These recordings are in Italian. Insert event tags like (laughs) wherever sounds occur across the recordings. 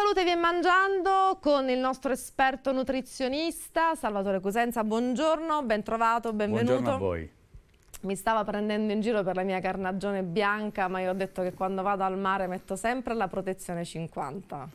salute vi è mangiando con il nostro esperto nutrizionista Salvatore Cusenza. Buongiorno, bentrovato, benvenuto. Buongiorno a voi. Mi stava prendendo in giro per la mia carnagione bianca, ma io ho detto che quando vado al mare metto sempre la protezione 50.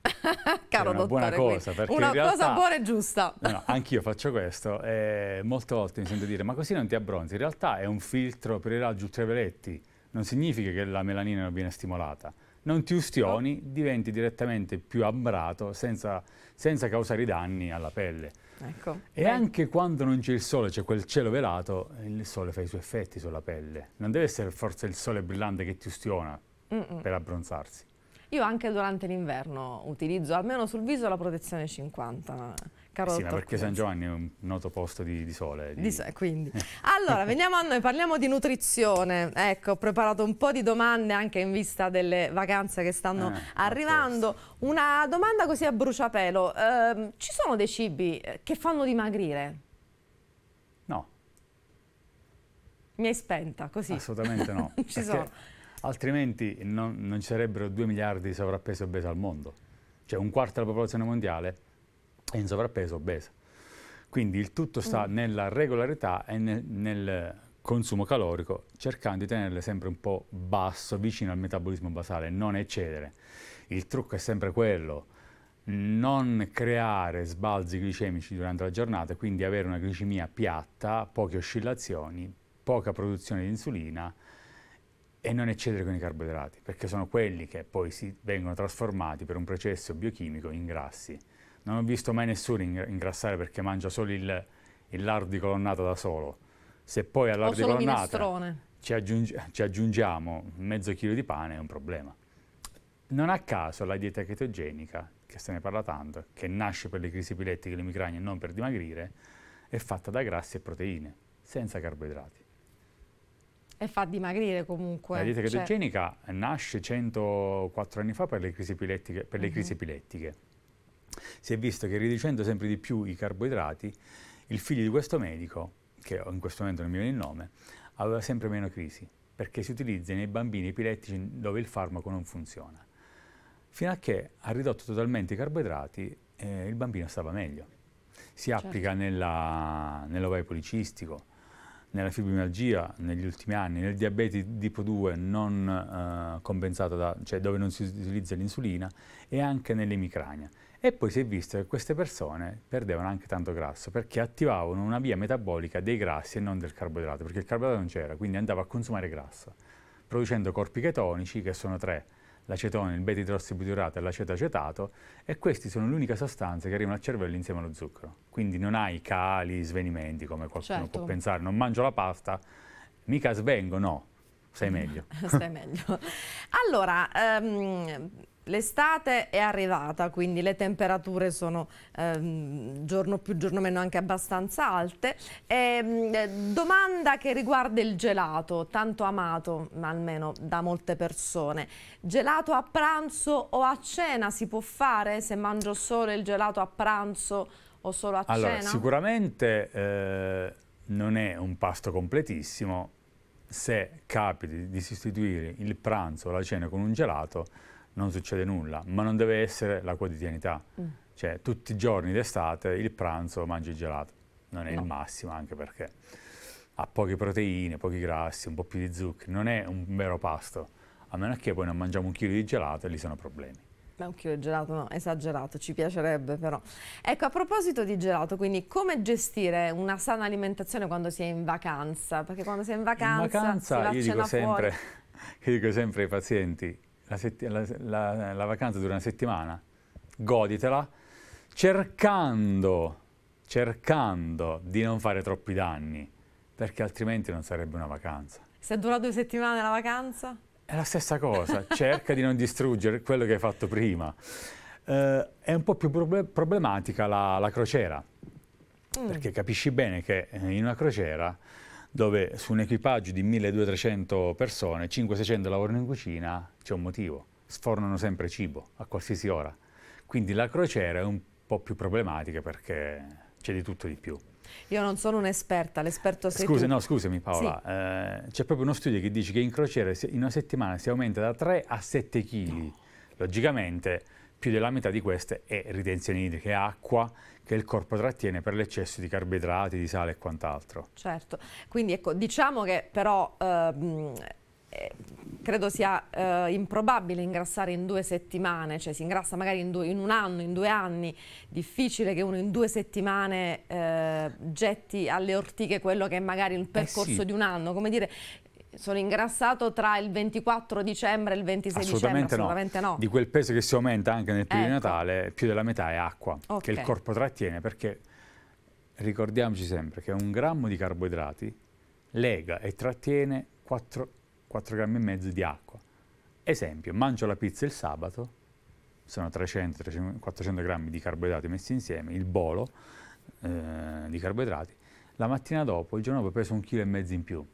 (laughs) Caro una dottore, buona cosa, perché una realtà, cosa buona e giusta. no, anch'io faccio questo e molte volte mi sento dire ma così non ti abbronzi, in realtà è un filtro per i raggi ultravioletti, non significa che la melanina non viene stimolata non ti ustioni, ah. diventi direttamente più ambrato senza, senza causare danni alla pelle. Ecco. E Beh. anche quando non c'è il sole, c'è quel cielo velato, il sole fa i suoi effetti sulla pelle. Non deve essere forse il sole brillante che ti ustiona mm -mm. per abbronzarsi. Io anche durante l'inverno utilizzo almeno sul viso la protezione 50. Caro sì, perché San Giovanni è un noto posto di, di sole. Di... Di so (laughs) allora, veniamo a noi, parliamo di nutrizione. Ecco, ho preparato un po' di domande anche in vista delle vacanze che stanno eh, arrivando. Una domanda così a bruciapelo. Eh, ci sono dei cibi eh, che fanno dimagrire? No. Mi hai spenta, così? Assolutamente no. (laughs) ci sono altrimenti non, non ci sarebbero 2 miliardi di sovrappeso e obesa al mondo. Cioè un quarto della popolazione mondiale è in sovrappeso e obesa. Quindi il tutto sta mm. nella regolarità e nel, nel consumo calorico, cercando di tenerle sempre un po' basso, vicino al metabolismo basale, non eccedere. Il trucco è sempre quello, non creare sbalzi glicemici durante la giornata, quindi avere una glicemia piatta, poche oscillazioni, poca produzione di insulina e non eccedere con i carboidrati, perché sono quelli che poi si vengono trasformati per un processo biochimico in grassi. Non ho visto mai nessuno ingrassare perché mangia solo il, il lardo di colonnata da solo. Se poi al lardo di colonnata ci, aggiungi ci, aggiungiamo mezzo chilo di pane è un problema. Non a caso la dieta chetogenica, che se ne parla tanto, che nasce per le crisi epilettiche e le migragne e non per dimagrire, è fatta da grassi e proteine, senza carboidrati. E fa dimagrire comunque. La dieta chetogenica cioè... nasce 104 anni fa per le crisi epilettiche. Per uh mhm. -huh. crisi epilettiche. Si è visto che riducendo sempre di più i carboidrati, il figlio di questo medico, che in questo momento non mi viene il nome, aveva sempre meno crisi, perché si utilizza nei bambini epilettici dove il farmaco non funziona. Fino a che ha ridotto totalmente i carboidrati, eh, il bambino stava meglio. Si certo. applica nell'ovaio nell policistico, nella fibromialgia negli ultimi anni, nel diabete tipo 2 non eh, compensato, da, cioè dove non si utilizza l'insulina, e anche nell'emicrania. E poi si è visto che queste persone perdevano anche tanto grasso perché attivavano una via metabolica dei grassi e non del carboidrato, perché il carboidrato non c'era, quindi andava a consumare grasso, producendo corpi chetonici che sono tre l'acetone, il beta-idrossibutirato e l'acetoacetato e queste sono le uniche sostanze che arrivano al cervello insieme allo zucchero. Quindi non hai cali, svenimenti come qualcuno certo. può pensare, non mangio la pasta, mica svengo, no. Stai meglio. (laughs) Stai meglio. Allora, um, L'estate è arrivata, quindi le temperature sono ehm, giorno più giorno meno anche abbastanza alte. E, ehm, domanda che riguarda il gelato, tanto amato almeno da molte persone. Gelato a pranzo o a cena si può fare se mangio solo il gelato a pranzo o solo a allora, cena? Sicuramente eh, non è un pasto completissimo. Se capiti di sostituire il pranzo o la cena con un gelato, non succede nulla, ma non deve essere la quotidianità. Mm. Cioè, tutti i giorni d'estate il pranzo mangi il gelato. Non è no. il massimo, anche perché ha poche proteine, pochi grassi, un po' più di zuccheri. Non è un vero pasto, a meno che poi non mangiamo un chilo di gelato e lì sono problemi. Ma un chilo di gelato no, esagerato, ci piacerebbe però. Ecco, a proposito di gelato, quindi come gestire una sana alimentazione quando si è in vacanza? Perché quando si è in vacanza, in vacanza si va io dico sempre, (laughs) io dico sempre ai pazienti, la, la, la, vacanza dura una settimana, goditela, cercando, cercando di non fare troppi danni, perché altrimenti non sarebbe una vacanza. Se dura due settimane la vacanza? È la stessa cosa, (laughs) cerca di non distruggere quello che hai fatto prima. Eh, è un po' più problematica la, la crociera, mm. perché capisci bene che eh, in una crociera dove su un equipaggio di 1200 persone, 500-600 lavorano in cucina, c'è un motivo, sfornano sempre cibo a qualsiasi ora. Quindi la crociera è un po' più problematica perché c'è di tutto di più. Io non sono un'esperta, l'esperto sei Scusa, tu. No, scusami Paola, sì. eh, c'è proprio uno studio che dice che in crociera in una settimana si aumenta da 3 a 7 kg. No. Logicamente più della metà di queste è ritenzione idrica, è acqua che il corpo trattiene per l'eccesso di carboidrati, di sale e quant'altro. Certo, quindi ecco, diciamo che però... Ehm, eh, credo sia eh, improbabile ingrassare in due settimane, cioè si ingrassa magari in, due, in, un anno, in due anni, difficile che uno in due settimane eh, getti alle ortiche quello che è magari il eh percorso sì. di un anno, come dire sono ingrassato tra il 24 dicembre e il 26 assolutamente dicembre? Assolutamente no. no. Di quel peso che si aumenta anche nel periodo ecco. di Natale, più della metà è acqua, okay. che il corpo trattiene perché ricordiamoci sempre che un grammo di carboidrati lega e trattiene 4, 4 grammi e mezzo di acqua. Esempio, mangio la pizza il sabato, sono 300, 300 400 grammi di carboidrati messi insieme, il bolo eh, di carboidrati, la mattina dopo, il giorno dopo ho preso un chilo e mezzo in più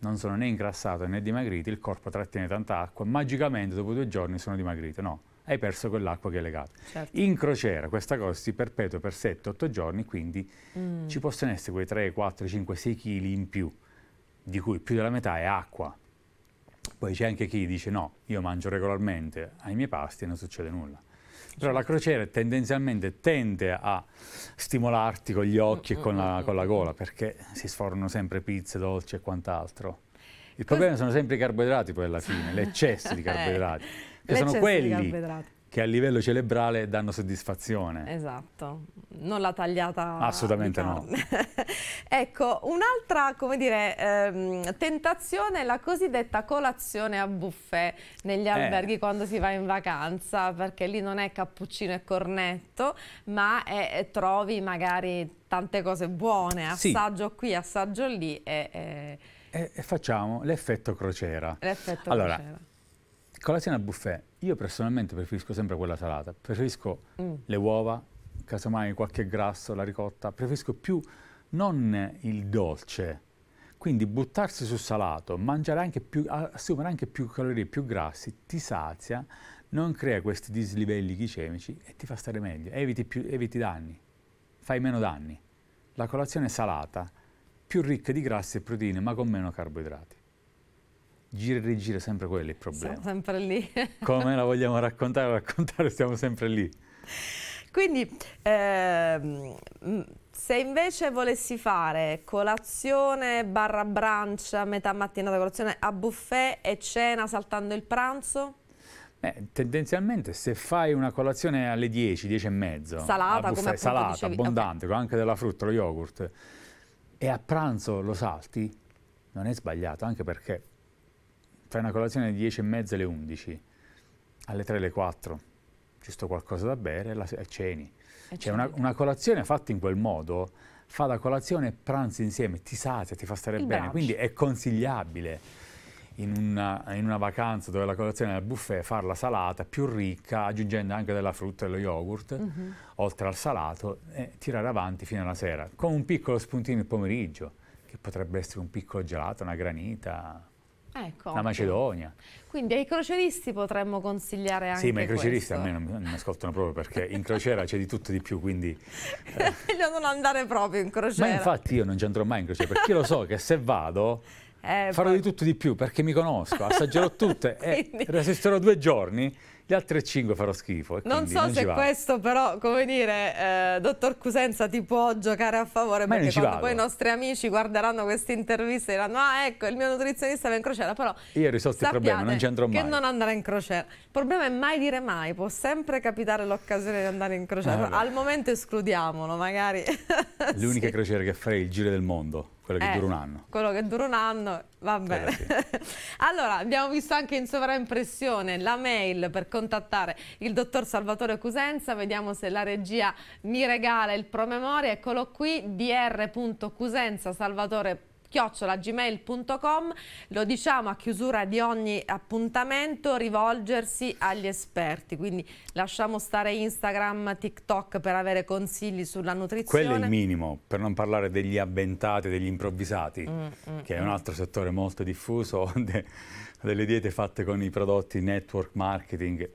non sono né ingrassato né dimagrito, il corpo trattiene tanta acqua, magicamente dopo due giorni sono dimagrito, no, hai perso quell'acqua che è legata. Certo. In crociera questa cosa si perpetua per 7-8 giorni, quindi mm. ci possono essere quei 3, 4, 5, 6 kg in più, di cui più della metà è acqua. Poi c'è anche chi dice no, io mangio regolarmente ai miei pasti e non succede nulla. Però la crociera tendenzialmente tende a stimolarti con gli occhi mm -hmm. e con la, con la gola, perché si sfornano sempre pizze, dolci e quant'altro. Il problema sono sempre i carboidrati poi alla fine, l'eccesso di (laughs) eh, carboidrati, che sono quelli che a livello cerebrale danno soddisfazione. Esatto, non la tagliata. Assolutamente no. (laughs) ecco, un'altra, come dire, ehm, tentazione è la cosiddetta colazione a buffet negli eh. alberghi eh. quando si va in vacanza, perché lì non è cappuccino e cornetto, ma è, trovi magari tante cose buone, assaggio sì. qui, assaggio lì e... e... e, e facciamo l'effetto crociera. L'effetto allora, crociera Colazione a buffet, io personalmente preferisco sempre quella salata, preferisco mm. le uova, casomai qualche grasso, la ricotta, preferisco più non il dolce. Quindi buttarsi sul salato, mangiare anche più, assumere anche più calorie, più grassi, ti sazia, non crea questi dislivelli glicemici e ti fa stare meglio, eviti, più, eviti danni, fai meno danni. La colazione salata, più ricca di grassi e proteine, ma con meno carboidrati gira e rigira sempre quello il problema. Siamo sempre lì. (laughs) Come la vogliamo raccontare, raccontare, siamo sempre lì. Quindi, eh, se invece volessi fare colazione barra brancia, metà mattina da colazione a buffet e cena saltando il pranzo? Beh, tendenzialmente se fai una colazione alle 10, 10 e mezzo, salata, buffet, salata dicevi. abbondante, okay. con anche della frutta, lo yogurt, e a pranzo lo salti, non è sbagliato, anche perché fai una colazione alle 10 e mezza, alle 11, alle 3, alle 4, ci sto qualcosa da bere la, e ceni. E cioè una, una, colazione fatta in quel modo fa la colazione e pranzi insieme, ti sazia, ti fa stare Il bene, brunch. quindi è consigliabile. In una, in una, vacanza dove la colazione è al buffet, farla salata, più ricca, aggiungendo anche della frutta e dello yogurt, mm -hmm. oltre al salato, e tirare avanti fino alla sera, con un piccolo spuntino il pomeriggio, che potrebbe essere un piccolo gelato, una granita, Ah, ecco. La Macedonia. Quindi ai croceristi potremmo consigliare anche Sì, ma i croceristi questo. a me non, non, mi ascoltano proprio perché in crociera c'è di tutto e di più, quindi... È (laughs) meglio non andare proprio in crociera. Ma infatti io non ci andrò mai in crociera, perché io lo so che se vado... Eh, farò poi... di tutto di più perché mi conosco, assaggerò tutte (laughs) eh, quindi... e resisterò due giorni le altre 5 farò schifo. Eh, non so non se questo però, come dire, eh, dottor Cusenza ti può giocare a favore Ma perché quando vado. poi i nostri amici guarderanno queste interviste e diranno ah ecco il mio nutrizionista va in crociera, però Io ho risolto il problema, non ci andrò mai. Che non andare in crociera. Il problema è mai dire mai, può sempre capitare l'occasione di andare in crociera, ah, al momento escludiamolo magari. L'unica (laughs) sì. crociera che farei è il giro del mondo. Quello che eh, dura un anno. Quello che dura un anno, va bene. Sì. (laughs) allora, abbiamo visto anche in sovraimpressione la mail per contattare il dottor Salvatore Cusenza. Vediamo se la regia mi regala il promemoria. Eccolo qui, dr.cusenza salvatore chiocciolagmail.com, lo diciamo a chiusura di ogni appuntamento, rivolgersi agli esperti, quindi lasciamo stare Instagram, TikTok per avere consigli sulla nutrizione. Quello è il minimo, per non parlare degli avventati, degli improvvisati, mm, mm, che è mm. un altro settore molto diffuso, (laughs) de, delle diete fatte con i prodotti network marketing,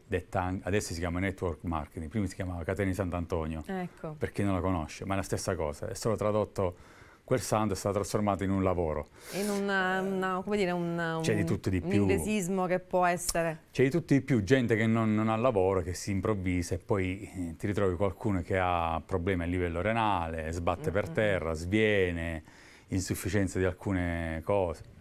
adesso si chiama network marketing, prima si chiamava Catena di Sant'Antonio, ecco. per chi non la conosce, ma è la stessa cosa, è solo tradotto quel santo è stato trasformato in un lavoro. In una, una, um, come dire, un, um, di tutto di più. Un inglesismo che può essere. C'è di tutto di più, gente che non, non ha lavoro, che si improvvisa e poi eh, ti ritrovi qualcuno che ha problemi a livello renale, sbatte mm -hmm. per terra, sviene, insufficienza di alcune cose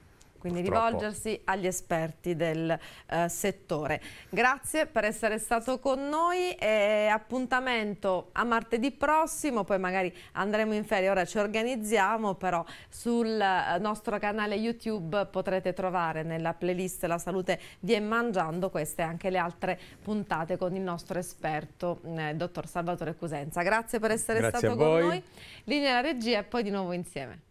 quindi Purtroppo. rivolgersi agli esperti del eh, settore. Grazie per essere stato con noi e appuntamento a martedì prossimo, poi magari andremo in ferie, ora ci organizziamo, però sul eh, nostro canale YouTube potrete trovare nella playlist La salute vi è mangiando queste e anche le altre puntate con il nostro esperto, mm, eh, dottor Salvatore Cusenza. Grazie per essere Grazie stato con noi. Linea alla regia e poi di nuovo insieme.